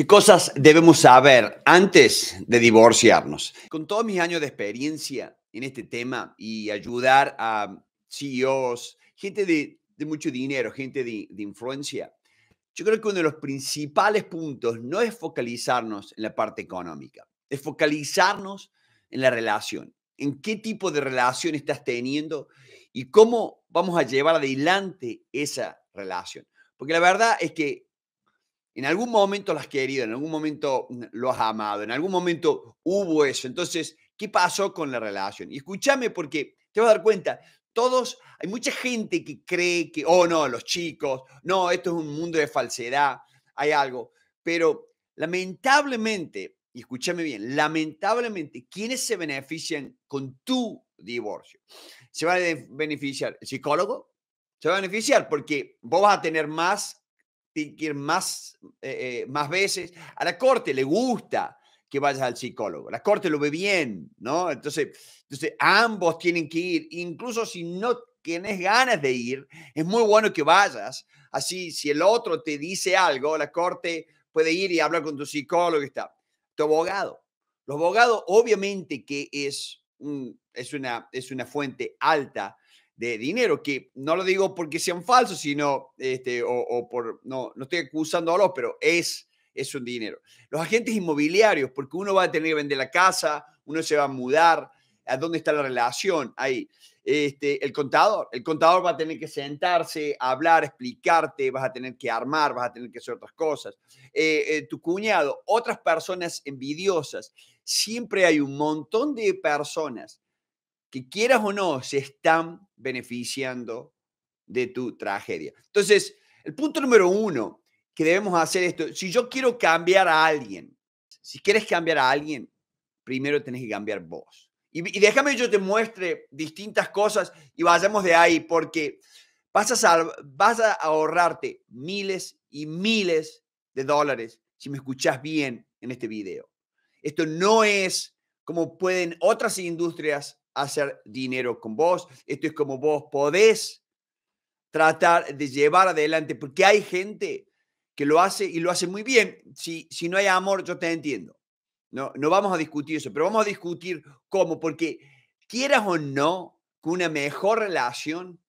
¿Qué cosas debemos saber antes de divorciarnos? Con todos mis años de experiencia en este tema y ayudar a CEOs, gente de, mucho dinero, gente de, de influencia, yo creo que uno de los principales puntos no es focalizarnos en la parte económica, es focalizarnos en la relación, en qué tipo de relación estás teniendo y cómo vamos a llevar adelante esa relación. Porque la verdad es que en algún momento las has querido, en algún momento lo has amado, en algún momento hubo eso. Entonces, ¿qué pasó con la relación? Y escúchame porque te vas a dar cuenta, todos, hay mucha gente que cree que, oh no, los chicos, no, esto es un mundo de falsedad, hay algo. Pero lamentablemente, y escúchame bien, lamentablemente, ¿quiénes se benefician con tu divorcio? ¿Se va a beneficiar el psicólogo? Se va a beneficiar porque vos vas a tener más tiene que ir más, eh, eh, más veces. A la corte le gusta que vayas al psicólogo. La corte lo ve bien, ¿no? Entonces, entonces ambos tienen que ir. Incluso si no tienes ganas de ir, es muy bueno que vayas. Así, si el otro te dice algo, la corte puede ir y hablar con tu psicólogo y está. Tu abogado. Los abogados, obviamente que es, es, una, es una fuente alta de dinero, que no lo digo porque sean falsos, sino, este, o, por, no, no estoy acusando a los, pero es, es un dinero. Los agentes inmobiliarios, porque uno va a tener que vender la casa, uno se va a mudar, ¿a dónde está la relación? Ahí. Este, el contador, el contador va a tener que sentarse, hablar, explicarte, vas a tener que armar, vas a tener que hacer otras cosas. Eh, eh, tu cuñado, otras personas envidiosas. Siempre hay un montón de personas que quieras o no, se están beneficiando de tu tragedia. Entonces, el punto número uno que debemos hacer esto, si yo quiero cambiar a alguien, si quieres cambiar a alguien, primero tenés que cambiar vos. Y, déjame yo te muestre distintas cosas y vayamos de ahí, porque vas a, vas a ahorrarte miles y miles de dólares si me escuchas bien en este video. Esto no es como pueden otras industrias hacer dinero con vos, esto es como vos podés tratar de llevar adelante, porque hay gente que lo hace y lo hace muy bien. Si, si no hay amor, yo te entiendo. No, no vamos a discutir eso, pero vamos a discutir cómo, porque quieras o no, con una mejor relación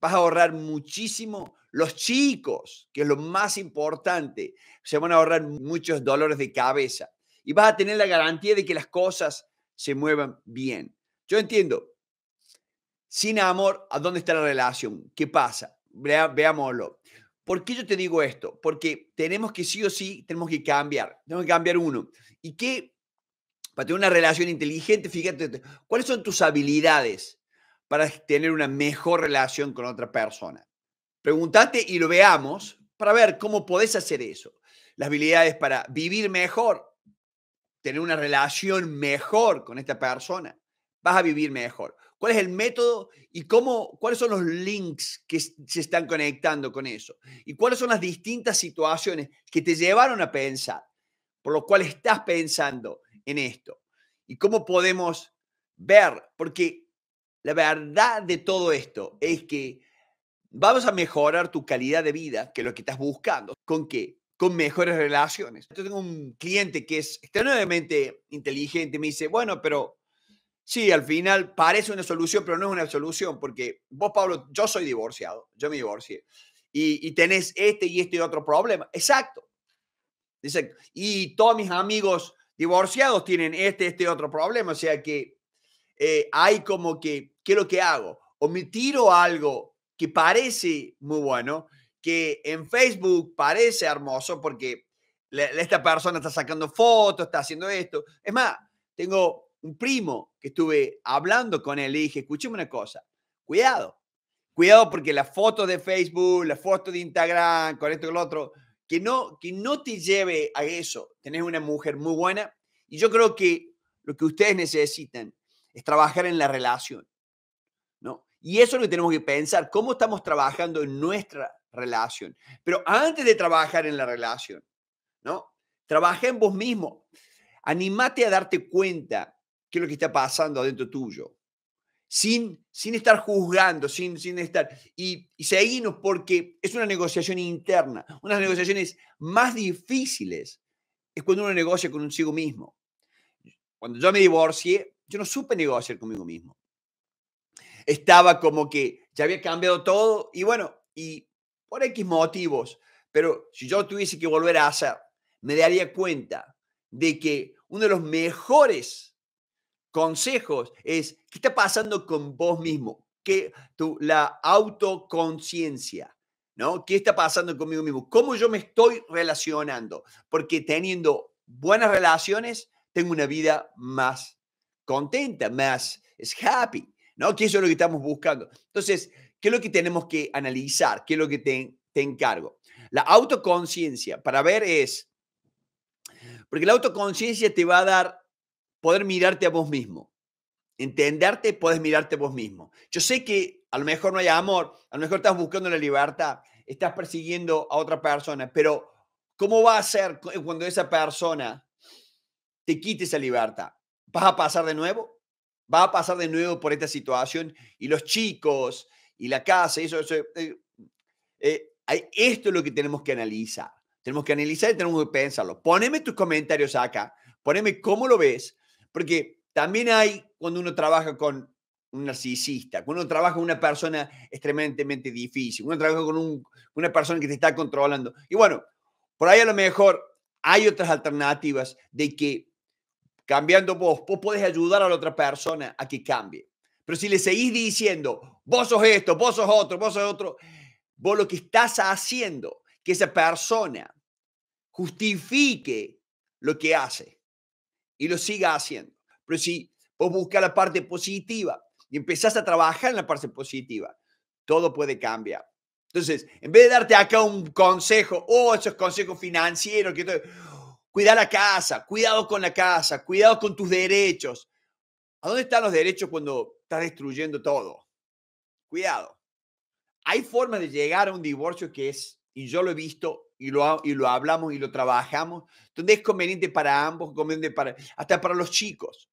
vas a ahorrar muchísimo. Los chicos, que es lo más importante, se van a ahorrar muchos dolores de cabeza y vas a tener la garantía de que las cosas se muevan bien. Yo entiendo. Sin amor, ¿a dónde está la relación? ¿Qué pasa? veámoslo. ¿Por qué yo te digo esto? Porque tenemos que sí o sí, tenemos que cambiar. Tenemos que cambiar uno. ¿Y qué? Para tener una relación inteligente, fíjate, ¿cuáles son tus habilidades para tener una mejor relación con otra persona? Pregúntate y lo veamos para ver cómo podés hacer eso. Las habilidades para vivir mejor, tener una relación mejor con esta persona vas a vivir mejor? ¿Cuál es el método y cómo, cuáles son los links que se están conectando con eso? ¿Y cuáles son las distintas situaciones que te llevaron a pensar, por lo cual estás pensando en esto? ¿Y cómo podemos ver? Porque la verdad de todo esto es que vamos a mejorar tu calidad de vida, que es lo que estás buscando. ¿Con qué? Con mejores relaciones. Yo tengo un cliente que es extremadamente inteligente, me dice, bueno, pero Sí, al final parece una solución, pero no es una solución, porque vos, Pablo, yo soy divorciado, yo me divorcié, y, tenés este y este otro problema. Exacto. Y todos mis amigos divorciados tienen este, este otro problema, o sea que eh, hay como que, ¿qué es lo que hago? O me tiro algo que parece muy bueno, que en Facebook parece hermoso porque esta persona está sacando fotos, está haciendo esto. Es más, tengo un primo que estuve hablando con él, le dije, escúcheme una cosa, cuidado, cuidado porque las fotos de Facebook, las fotos de Instagram, con esto y lo otro, que no, que no te lleve a eso. Tenés una mujer muy buena y yo creo que lo que ustedes necesitan es trabajar en la relación, ¿no? Y eso es lo que tenemos que pensar, cómo estamos trabajando en nuestra relación. Pero antes de trabajar en la relación, ¿no? Trabaja en vos mismo. Animate a darte cuenta qué es lo que está pasando adentro tuyo. Sin, sin estar juzgando, sin, sin estar. Y, y seguimos porque es una negociación interna. Unas negociaciones más difíciles es cuando uno negocia con consigo mismo. Cuando yo me divorcié, yo no supe negociar conmigo mismo. Estaba como que ya había cambiado todo y bueno, y por X motivos, pero si yo tuviese que volver a hacer, me daría cuenta de que uno de los mejores consejos es, ¿qué está pasando con vos mismo? ¿Qué, la autoconciencia. ¿no? ¿Qué está pasando conmigo mismo? ¿Cómo yo me estoy relacionando? Porque teniendo buenas relaciones, tengo una vida más contenta, más es happy, ¿no? Que eso es lo que estamos buscando. Entonces, ¿qué es lo que tenemos que analizar? ¿Qué es lo que te, te encargo? La autoconciencia, para ver es, porque la autoconciencia te va a dar poder mirarte a vos mismo. Entenderte, puedes mirarte a vos mismo. Yo sé que a lo mejor no hay amor, a lo mejor estás buscando la libertad, estás persiguiendo a otra persona, pero ¿cómo va a ser cuando esa persona te quite esa libertad? ¿Vas a pasar de nuevo? ¿Va a pasar de nuevo por esta situación? Y los chicos, y la casa, eso, eh, eh, esto es lo que tenemos que analizar. Tenemos que analizar y tenemos que pensarlo. Poneme tus comentarios acá, poneme cómo lo ves, porque también hay cuando uno trabaja con un narcisista, cuando uno trabaja con una persona extremadamente difícil, cuando uno trabaja con una persona que te está controlando. Y bueno, por ahí a lo mejor hay otras alternativas de que cambiando vos, vos podés ayudar a la otra persona a que cambie. Pero si le seguís diciendo, vos sos esto, vos sos otro, vos sos otro, vos lo que estás haciendo, que esa persona justifique lo que hace y lo siga haciendo. Pero si vos buscas la parte positiva y empezás a trabajar en la parte positiva, todo puede cambiar. Entonces, en vez de darte acá un consejo, oh, esos consejos financieros, que la casa, cuidado con la casa, cuidado con tus derechos. ¿A dónde están los derechos cuando estás destruyendo todo? Cuidado. Hay formas de llegar a un divorcio que es y yo lo he visto y lo, y lo hablamos y lo trabajamos, Entonces es conveniente para ambos, conveniente para, hasta para los chicos.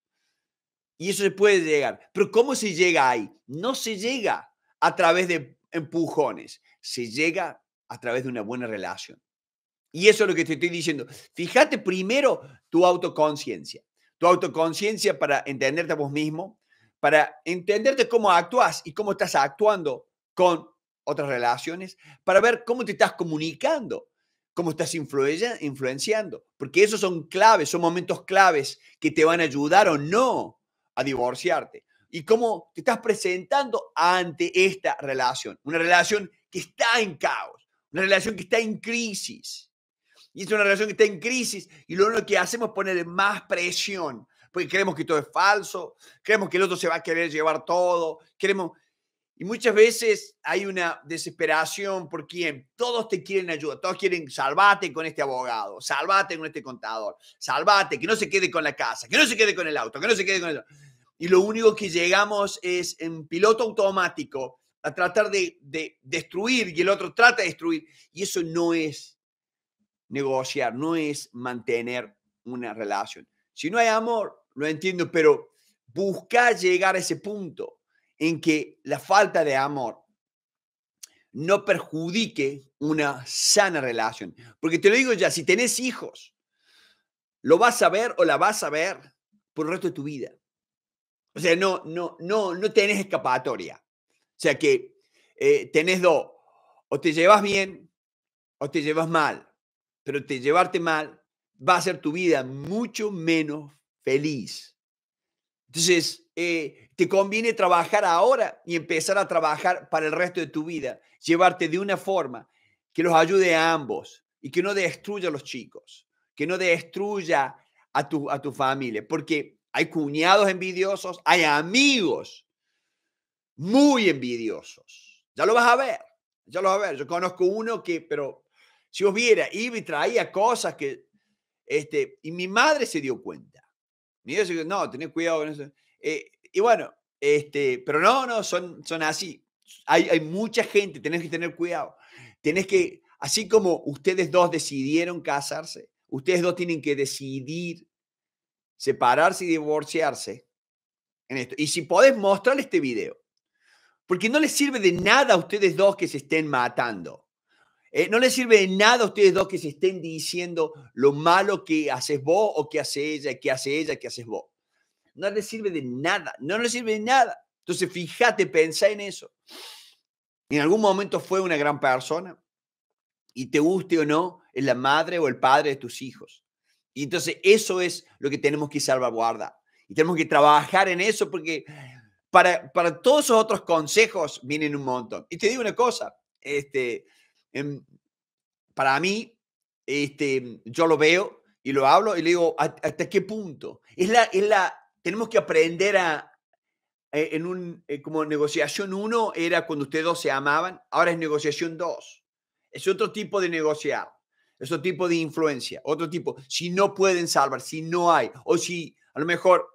Y eso se puede llegar. Pero ¿cómo se llega ahí? No se llega a través de empujones, se llega a través de una buena relación. Y eso es lo que te estoy diciendo. Fíjate primero tu autoconciencia, tu autoconciencia para entenderte a vos mismo, para entenderte cómo actúas y cómo estás actuando con otras relaciones, para ver cómo te estás comunicando, cómo estás influenciando, porque esos son claves, son momentos claves que te van a ayudar o no a divorciarte. Y cómo te estás presentando ante esta relación, una relación que está en caos, una relación que está en crisis. Y es una relación que está en crisis y lo único que hacemos es poner más presión, porque creemos que todo es falso, creemos que el otro se va a querer llevar todo, queremos, y muchas veces hay una desesperación por quien todos te quieren ayudar, todos quieren salvarte con este abogado, salvate con este contador, salvate, que no se quede con la casa, que no se quede con el auto, que no se quede con el... Y lo único que llegamos es en piloto automático a tratar de, de destruir y el otro trata de destruir. Y eso no es negociar, no es mantener una relación. Si no hay amor, lo entiendo, pero busca llegar a ese punto en que la falta de amor no perjudique una sana relación. Porque te lo digo ya, si tenés hijos, lo vas a ver o la vas a ver por el resto de tu vida. O sea, no, no, no, no tenés escapatoria. O sea que eh, tenés dos, o te llevas bien o te llevas mal, pero te llevarte mal va a hacer tu vida mucho menos feliz. Entonces, eh, te conviene trabajar ahora y empezar a trabajar para el resto de tu vida. Llevarte de una forma que los ayude a ambos y que no destruya a los chicos, que no destruya a tu, a tu familia, porque hay cuñados envidiosos, hay amigos muy envidiosos. Ya lo vas a ver, ya lo vas a ver. Yo conozco uno que, pero si os viera, iba y traía cosas que, este, y mi madre se dio cuenta. Mi se dijo, no, tenés cuidado con eso. Eh, y bueno, este, pero no, no, son, son así. Hay, mucha gente, tenés que tener cuidado. Tenés que, así como ustedes dos decidieron casarse, ustedes dos tienen que decidir separarse y divorciarse en esto. Y si podés mostrar este video, porque no les sirve de nada a ustedes dos que se estén matando. Eh, no les sirve de nada a ustedes dos que se estén diciendo lo malo que haces vos o que hace ella, que hace ella, que haces vos no le sirve de nada, no le sirve de nada. Entonces, fíjate, pensá en eso. En algún momento fue una gran persona y te guste o no, es la madre o el padre de tus hijos. Y entonces eso es lo que tenemos que salvaguardar. Y tenemos que trabajar en eso porque para, para todos esos otros consejos vienen un montón. Y te digo una cosa, este, em, para mí, este, yo lo veo y lo hablo y le digo, ¿hasta qué punto? Es la, es la, tenemos que aprender a, eh, en un, eh, como negociación uno era cuando ustedes dos se amaban, ahora es negociación dos. Es otro tipo de negociar, es otro tipo de influencia, otro tipo, si no pueden salvar, si no hay, o si a lo mejor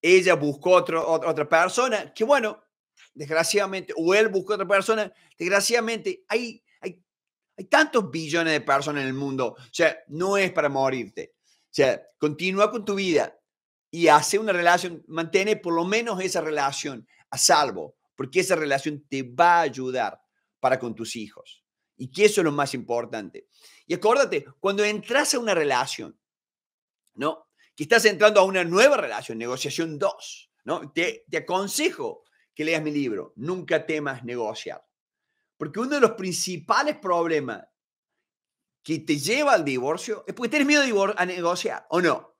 ella buscó otro, otra persona, que bueno, desgraciadamente, o él buscó otra persona, desgraciadamente hay, hay, hay tantos billones de personas en el mundo, o sea, no es para morirte, o sea, continúa con tu vida, y hace una relación, mantiene por lo menos esa relación a salvo, porque esa relación te va a ayudar para con tus hijos. Y que eso es lo más importante. Y acuérdate, cuando entras a una relación, ¿no? Que estás entrando a una nueva relación, negociación 2, ¿no? Te, aconsejo que leas mi libro, Nunca temas negociar. Porque uno de los principales problemas que te lleva al divorcio es porque tienes miedo a negociar, ¿o no?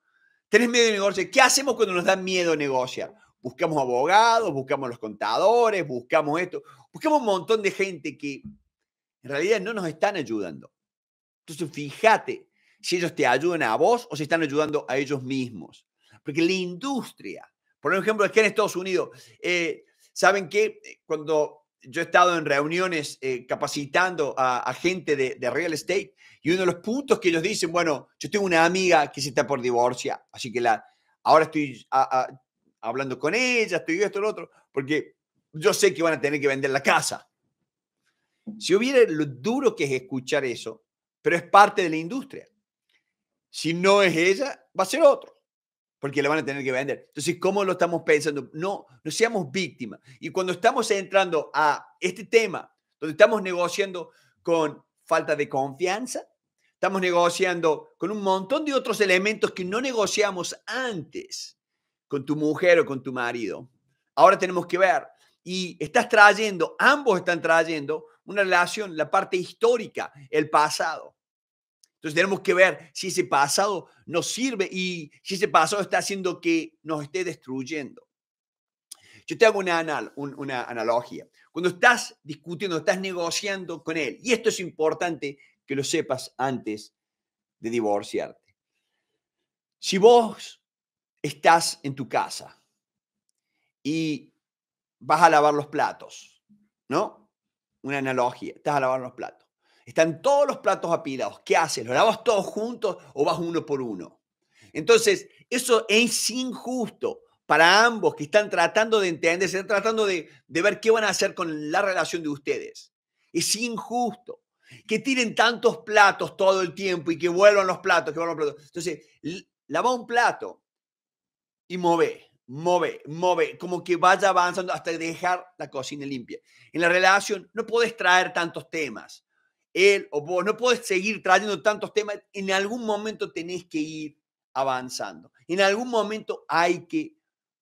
Tenés miedo de negociar. ¿Qué hacemos cuando nos da miedo negociar? Buscamos abogados, buscamos los contadores, buscamos esto, buscamos un montón de gente que en realidad no nos están ayudando. Entonces, fíjate si ellos te ayudan a vos o si están ayudando a ellos mismos. Porque la industria, por ejemplo, aquí en Estados Unidos, eh, saben qué? cuando yo he estado en reuniones eh, capacitando a, gente de, real estate y uno de los puntos que ellos dicen, bueno, yo tengo una amiga que se está por divorcia, así que la, ahora estoy hablando con ella, estoy esto, lo otro, porque yo sé que van a tener que vender la casa. Si hubiera lo duro que es escuchar eso, pero es parte de la industria. Si no es ella, va a ser otro porque le van a tener que vender. Entonces, ¿cómo lo estamos pensando? No, no seamos víctimas. Y cuando estamos entrando a este tema, donde estamos negociando con falta de confianza, estamos negociando con un montón de otros elementos que no negociamos antes con tu mujer o con tu marido. Ahora tenemos que ver. Y estás trayendo, ambos están trayendo una relación, la parte histórica, el pasado. Entonces tenemos que ver si ese pasado nos sirve y si ese pasado está haciendo que nos esté destruyendo. Yo te hago una, analogía. Cuando estás discutiendo, estás negociando con él, y esto es importante que lo sepas antes de divorciarte. Si vos estás en tu casa y vas a lavar los platos, ¿no? Una analogía, estás a lavar los platos. Están todos los platos apilados. ¿Qué haces? ¿Los lavas todos juntos o vas uno por uno? Entonces, eso es injusto para ambos que están tratando de entender, están tratando de, ver qué van a hacer con la relación de ustedes. Es injusto que tiren tantos platos todo el tiempo y que vuelvan los platos, que vuelvan los platos. Entonces, lava un plato y move, move, move, como que vaya avanzando hasta dejar la cocina limpia. En la relación no puedes traer tantos temas él o vos. No puedes seguir trayendo tantos temas. En algún momento tenés que ir avanzando. En algún momento hay que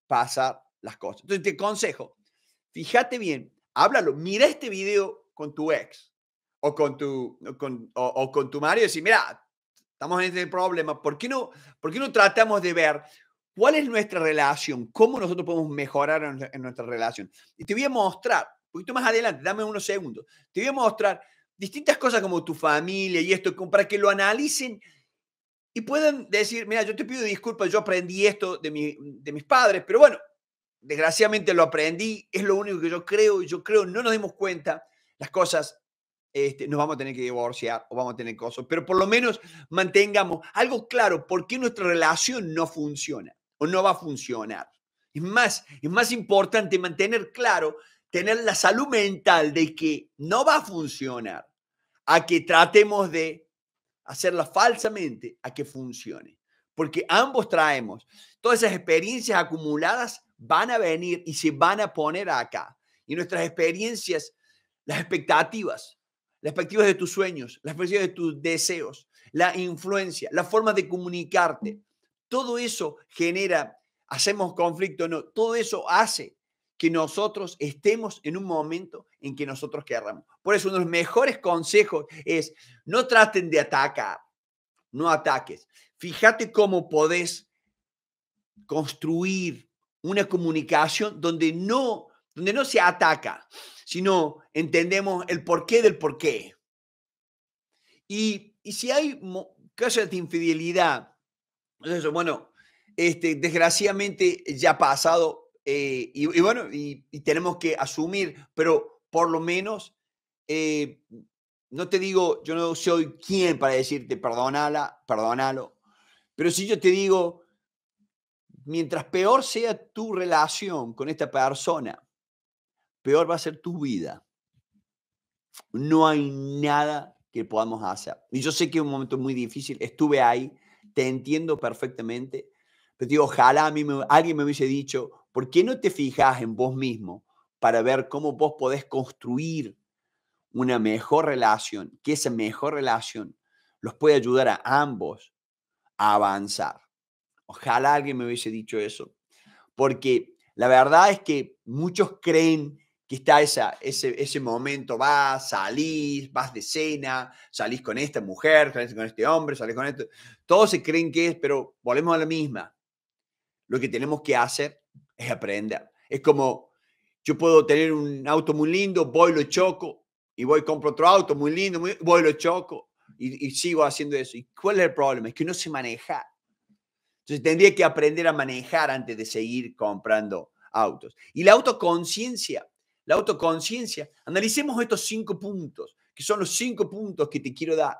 pasar las cosas. Entonces te aconsejo, fíjate bien, háblalo, mira este video con tu ex o con tu, o con, tu marido y decir, mira, estamos en este problema, ¿por qué, no, ¿por qué no tratamos de ver cuál es nuestra relación? ¿Cómo nosotros podemos mejorar en, nuestra relación? Y te voy a mostrar, un poquito más adelante, dame unos segundos, te voy a mostrar distintas cosas como tu familia y esto, para que lo analicen y puedan decir, mira, yo te pido disculpas, yo aprendí esto de, mi, de mis padres, pero bueno, desgraciadamente lo aprendí, es lo único que yo creo, y yo creo, no nos dimos cuenta, las cosas este, nos vamos a tener que divorciar o vamos a tener cosas, pero por lo menos mantengamos algo claro por qué nuestra relación no funciona o no va a funcionar. Es más, es más importante mantener claro tener la salud mental de que no va a funcionar, a que tratemos de hacerla falsamente, a que funcione. Porque ambos traemos. Todas esas experiencias acumuladas van a venir y se van a poner acá. Y nuestras experiencias, las expectativas, las expectativas de tus sueños, las expectativas de tus deseos, la influencia, la forma de comunicarte, todo eso genera, hacemos conflicto, no, todo eso hace que nosotros estemos en un momento en que nosotros querramos. Por eso uno de los mejores consejos es no traten de atacar, no ataques. Fíjate cómo podés construir una comunicación donde no, donde no se ataca, sino entendemos el porqué del porqué. Y, y si hay casos de infidelidad, bueno, este, desgraciadamente ya ha pasado eh, y, bueno, y, tenemos que asumir, pero por lo menos, eh, no te digo, yo no soy quien para decirte perdónala, perdónalo, pero si yo te digo, mientras peor sea tu relación con esta persona, peor va a ser tu vida. No hay nada que podamos hacer. Y yo sé que es un momento muy difícil, estuve ahí, te entiendo perfectamente, pero te digo, ojalá a mí alguien me hubiese dicho, ¿Por qué no te fijas en vos mismo para ver cómo vos podés construir una mejor relación, que esa mejor relación los puede ayudar a ambos a avanzar? Ojalá alguien me hubiese dicho eso, porque la verdad es que muchos creen que está esa, ese, ese momento, vas, salís, vas de cena, salís con esta mujer, salís con este hombre, salís con esto. Todos se creen que es, pero volvemos a la misma. Lo que tenemos que hacer es aprender. Es como yo puedo tener un auto muy lindo, voy, lo choco, y voy, compro otro auto muy lindo, muy, voy, lo choco, y, y, sigo haciendo eso. ¿Y cuál es el problema? Es que no se maneja. Entonces tendría que aprender a manejar antes de seguir comprando autos. Y la autoconciencia, la autoconciencia, analicemos estos cinco puntos, que son los cinco puntos que te quiero dar.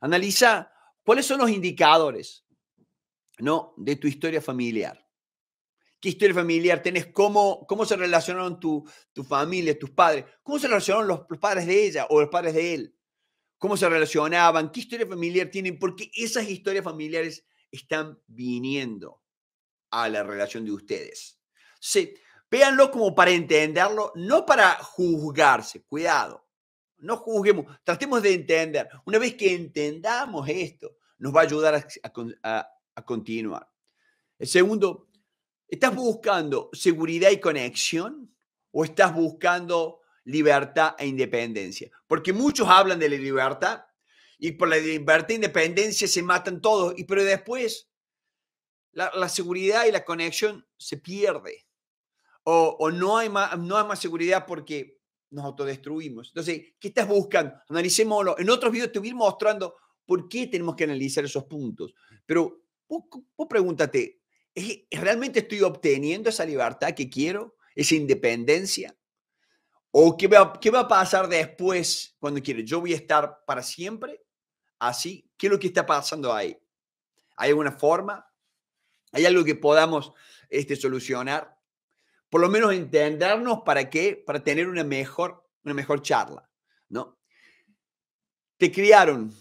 Analiza cuáles son los indicadores ¿no? de tu historia familiar qué historia familiar tenés, cómo, cómo se relacionaron tu, tu familia, tus padres, cómo se relacionaron los, padres de ella o los padres de él, cómo se relacionaban, qué historia familiar tienen, porque esas historias familiares están viniendo a la relación de ustedes. Sí, véanlo como para entenderlo, no para juzgarse, cuidado. No juzguemos, tratemos de entender. Una vez que entendamos esto, nos va a ayudar a, a continuar. El segundo, ¿Estás buscando seguridad y conexión o estás buscando libertad e independencia? Porque muchos hablan de la libertad y por la libertad e independencia se matan todos, y, pero después la, seguridad y la conexión se pierde o, no, hay más, no hay más seguridad porque nos autodestruimos. Entonces, ¿qué estás buscando? Analicémoslo. En otros videos te voy mostrando por qué tenemos que analizar esos puntos. Pero vos pregúntate, ¿Realmente estoy obteniendo esa libertad que quiero? ¿Esa independencia? ¿O qué va, a pasar después cuando quiero? ¿Yo voy a estar para siempre así? ¿Qué es lo que está pasando ahí? ¿Hay alguna forma? ¿Hay algo que podamos este, solucionar? Por lo menos entendernos para qué, para tener una mejor, una mejor charla, ¿no? Te criaron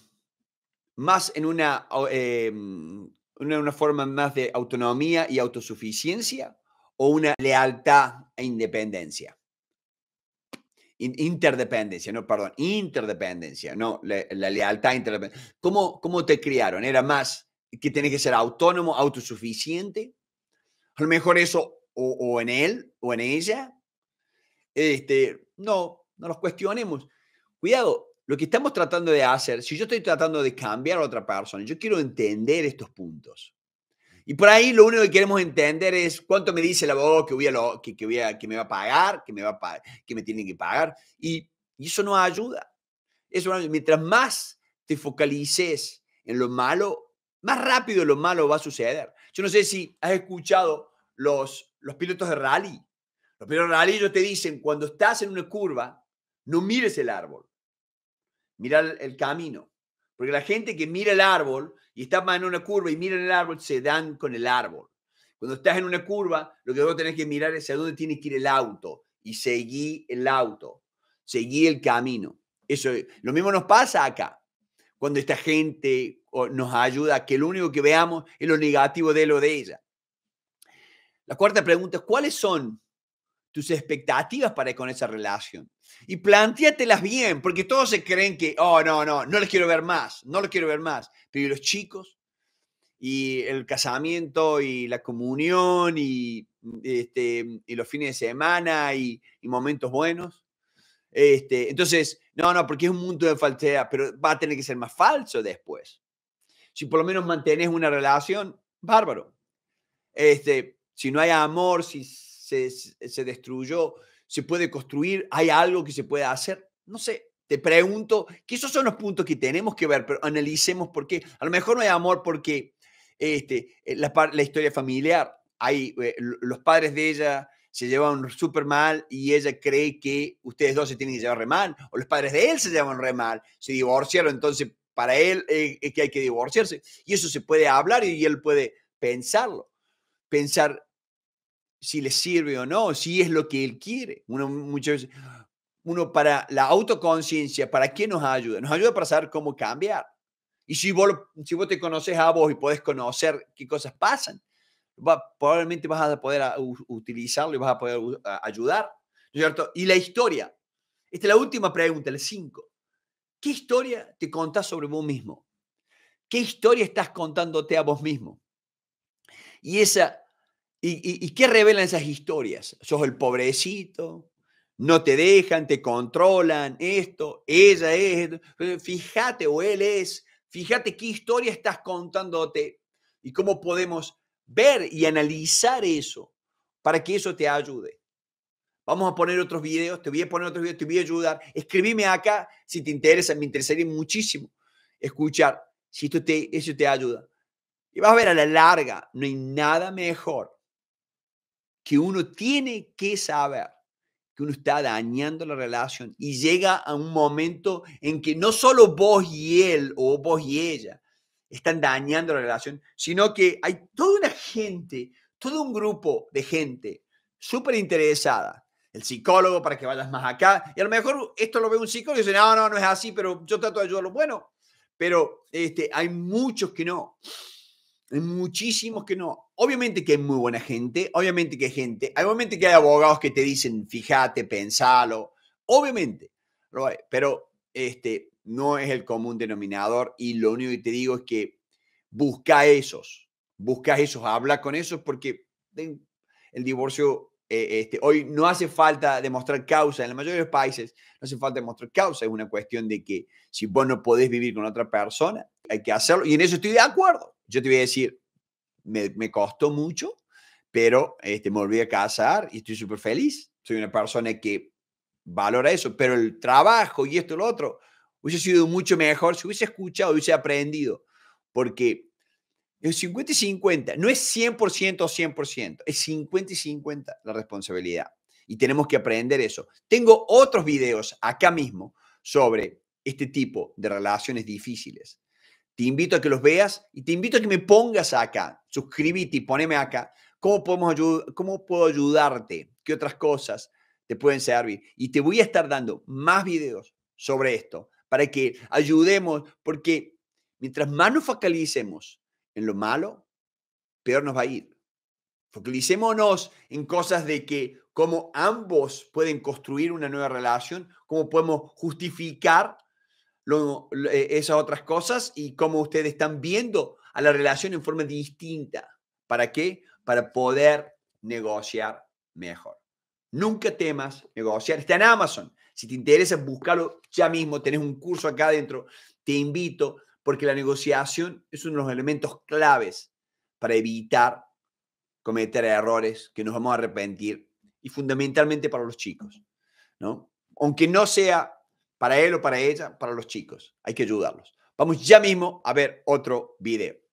más en una em, una, forma más de autonomía y autosuficiencia o una lealtad e independencia? interdependencia, no, perdón, interdependencia, no, la, lealtad interdependencia. ¿Cómo, te criaron? ¿Era más que tenés que ser autónomo, autosuficiente? A lo mejor eso o, en él o en ella. Este, no, no los cuestionemos. Cuidado, lo que estamos tratando de hacer, si yo estoy tratando de cambiar a otra persona, yo quiero entender estos puntos. Y por ahí lo único que queremos entender es cuánto me dice el abogado que, voy a que, voy que me va a pagar, que me, va que me tiene que pagar. Y, eso no ayuda. Eso, mientras más te focalices en lo malo, más rápido lo malo va a suceder. Yo no sé si has escuchado los, los pilotos de rally. Los pilotos de rally te dicen, cuando estás en una curva, no mires el árbol mirar el camino. Porque la gente que mira el árbol y está más en una curva y mira el árbol, se dan con el árbol. Cuando estás en una curva, lo que vos tenés que mirar es a dónde tiene que ir el auto y seguí el auto, seguí el camino. Eso lo mismo nos pasa acá. Cuando esta gente nos ayuda a que lo único que veamos es lo negativo de lo de ella. La cuarta pregunta es cuáles son tus expectativas para con esa relación. Y planteatelas bien, porque todos se creen que, oh, no, no, no les quiero ver más, no les quiero ver más. Pero los chicos y el casamiento y la comunión y, este, y los fines de semana y, momentos buenos. Este, entonces, no, no, porque es un mundo de falsedad, pero va a tener que ser más falso después. Si por lo menos mantienes una relación, bárbaro. Este, si no hay amor, si se, destruyó, se puede construir, hay algo que se puede hacer. No sé, te pregunto, que esos son los puntos que tenemos que ver, pero analicemos por qué. A lo mejor no hay amor porque este, eh, la, la historia familiar, hay, eh, los padres de ella se llevan súper mal y ella cree que ustedes dos se tienen que llevar re mal, o los padres de él se llevan re mal, se divorciaron, entonces para él eh, es que hay que divorciarse. Y eso se puede hablar y él puede pensarlo, pensar si le sirve o no, si es lo que él quiere. Uno muchas uno para la autoconciencia, ¿para qué nos ayuda? Nos ayuda para saber cómo cambiar. Y si vos, si vos te conoces a vos y podés conocer qué cosas pasan, probablemente vas a poder utilizarlo y vas a poder ayudar. cierto? Y la historia. Esta es la última pregunta, la cinco. ¿Qué historia te contás sobre vos mismo? ¿Qué historia estás contándote a vos mismo? Y esa ¿Y, qué revelan esas historias? Sos el pobrecito, no te dejan, te controlan, esto, ella es, eh, fíjate o él es, fíjate qué historia estás contándote y cómo podemos ver y analizar eso para que eso te ayude. Vamos a poner otros videos, te voy a poner otros videos, te voy a ayudar. Escríbeme acá si te interesa, me interesaría muchísimo escuchar si esto te, eso te ayuda. Y vas a ver a la larga, no hay nada mejor que uno tiene que saber que uno está dañando la relación y llega a un momento en que no solo vos y él o vos y ella están dañando la relación, sino que hay toda una gente, todo un grupo de gente súper interesada. El psicólogo para que vayas más acá. Y a lo mejor esto lo ve un psicólogo y dice, no, no, no es así, pero yo trato de ayudarlo. Bueno, pero este, hay muchos que no. Hay muchísimos que no. Obviamente que hay muy buena gente, obviamente que hay gente, obviamente que hay abogados que te dicen, fíjate, pensalo, obviamente, pero este, no es el común denominador y lo único que te digo es que busca esos, busca esos, habla con esos porque el divorcio eh, este, hoy no hace falta demostrar causa, en la mayoría de los países no hace falta demostrar causa, es una cuestión de que si vos no podés vivir con otra persona, hay que hacerlo. Y en eso estoy de acuerdo. Yo te voy a decir, me, costó mucho, pero este, me volví a casar y estoy súper feliz. Soy una persona que valora eso, pero el trabajo y esto y lo otro hubiese sido mucho mejor si hubiese escuchado, hubiese aprendido, porque el 50 y 50 no es 100% 100%, es 50 y 50 la responsabilidad. Y tenemos que aprender eso. Tengo otros videos acá mismo sobre este tipo de relaciones difíciles te invito a que los veas y te invito a que me pongas acá. Suscríbete y poneme acá. ¿Cómo, podemos ¿Cómo puedo ayudarte? ¿Qué otras cosas te pueden servir? Y te voy a estar dando más videos sobre esto para que ayudemos, porque mientras más nos focalicemos en lo malo, peor nos va a ir. Focalicémonos en cosas de que cómo ambos pueden construir una nueva relación, cómo podemos justificar eh, esas otras cosas y cómo ustedes están viendo a la relación en forma distinta. ¿Para qué? Para poder negociar mejor. Nunca temas negociar. Está en Amazon. Si te interesa, buscarlo ya mismo. Tenés un curso acá adentro. Te invito porque la negociación es uno de los elementos claves para evitar cometer errores que nos vamos a arrepentir y fundamentalmente para los chicos, ¿no? Aunque no sea para él o para ella, para los chicos. Hay que ayudarlos. Vamos ya mismo a ver otro video.